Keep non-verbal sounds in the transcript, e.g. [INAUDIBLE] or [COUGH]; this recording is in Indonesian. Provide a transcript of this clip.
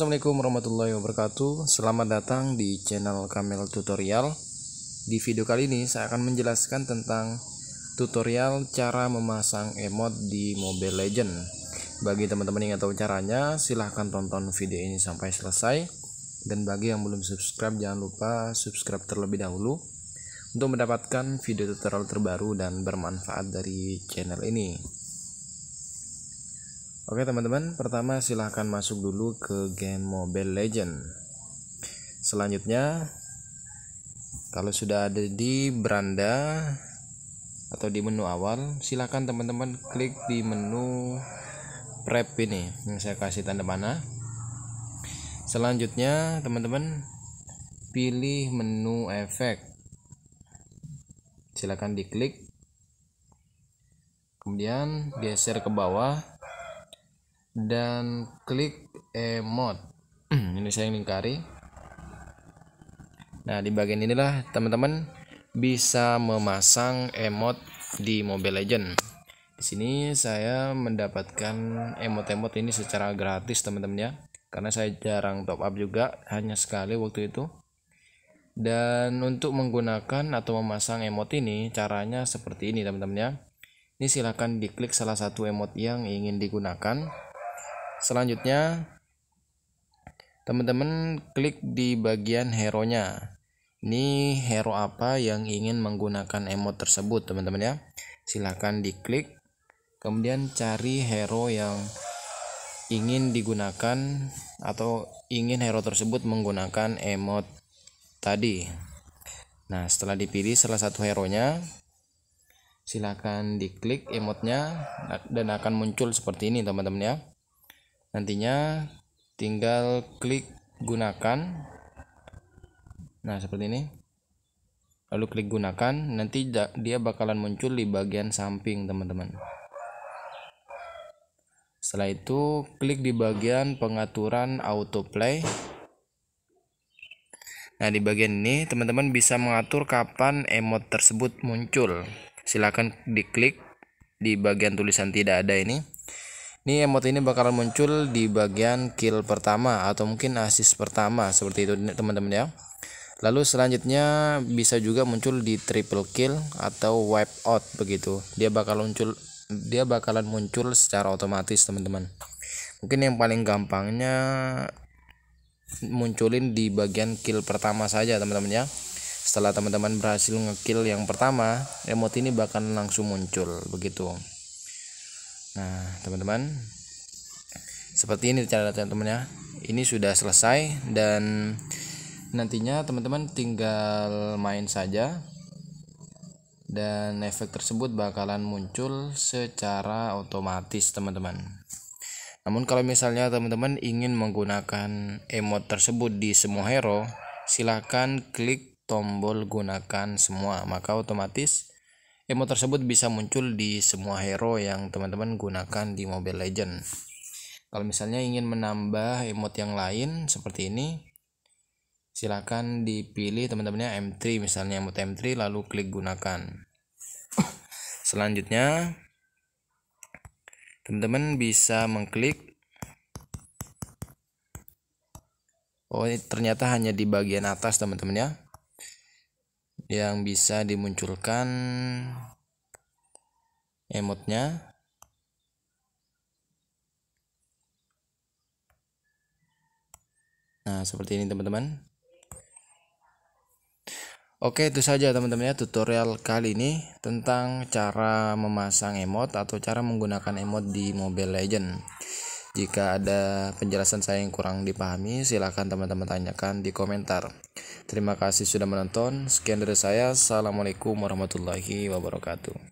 Assalamualaikum warahmatullahi wabarakatuh Selamat datang di channel Kamel Tutorial Di video kali ini saya akan menjelaskan tentang tutorial cara memasang emot di Mobile Legend Bagi teman-teman yang tahu caranya silahkan tonton video ini sampai selesai Dan bagi yang belum subscribe jangan lupa subscribe terlebih dahulu Untuk mendapatkan video tutorial terbaru dan bermanfaat dari channel ini Oke teman-teman, pertama silahkan masuk dulu ke game Mobile Legend. Selanjutnya, kalau sudah ada di beranda atau di menu awal, silahkan teman-teman klik di menu prep ini yang saya kasih tanda panah. Selanjutnya, teman-teman pilih menu efek. Silahkan diklik. Kemudian geser ke bawah dan klik emot hmm, ini saya lingkari nah di bagian inilah teman-teman bisa memasang emot di Mobile Legend di sini saya mendapatkan emot-emot ini secara gratis teman-teman ya karena saya jarang top up juga hanya sekali waktu itu dan untuk menggunakan atau memasang emot ini caranya seperti ini teman-teman ya ini silahkan diklik salah satu emot yang ingin digunakan Selanjutnya, teman-teman klik di bagian hero-nya. Ini hero apa yang ingin menggunakan emot tersebut, teman-teman ya. Silahkan diklik, kemudian cari hero yang ingin digunakan atau ingin hero tersebut menggunakan emot tadi. Nah, setelah dipilih salah satu hero-nya, silakan diklik nya dan akan muncul seperti ini, teman-teman ya nantinya tinggal klik gunakan nah seperti ini lalu klik gunakan nanti dia bakalan muncul di bagian samping teman-teman setelah itu klik di bagian pengaturan autoplay Nah, di bagian ini teman-teman bisa mengatur kapan emot tersebut muncul. Silakan diklik di bagian tulisan tidak ada ini. Ini emot ini bakalan muncul di bagian kill pertama atau mungkin assist pertama seperti itu teman-teman ya. Lalu selanjutnya bisa juga muncul di triple kill atau wipe out begitu. Dia bakal muncul dia bakalan muncul secara otomatis teman-teman. Mungkin yang paling gampangnya munculin di bagian kill pertama saja teman-teman ya. Setelah teman-teman berhasil ngekill yang pertama, emot ini bakal langsung muncul begitu nah teman-teman seperti ini cara latihan teman ini sudah selesai dan nantinya teman-teman tinggal main saja dan efek tersebut bakalan muncul secara otomatis teman-teman namun kalau misalnya teman-teman ingin menggunakan emot tersebut di semua hero silahkan klik tombol gunakan semua maka otomatis Emo tersebut bisa muncul di semua hero yang teman-teman gunakan di Mobile Legend. Kalau misalnya ingin menambah emot yang lain seperti ini, silakan dipilih teman-temannya M3 misalnya emot M3 lalu klik gunakan. [LAUGHS] Selanjutnya, teman-teman bisa mengklik Oh, ternyata hanya di bagian atas, teman-teman ya yang bisa dimunculkan emotnya nah seperti ini teman-teman Oke itu saja teman-teman ya tutorial kali ini tentang cara memasang emot atau cara menggunakan emot di Mobile Legend. Jika ada penjelasan saya yang kurang dipahami silahkan teman-teman tanyakan di komentar. Terima kasih sudah menonton. Sekian dari saya. Assalamualaikum warahmatullahi wabarakatuh.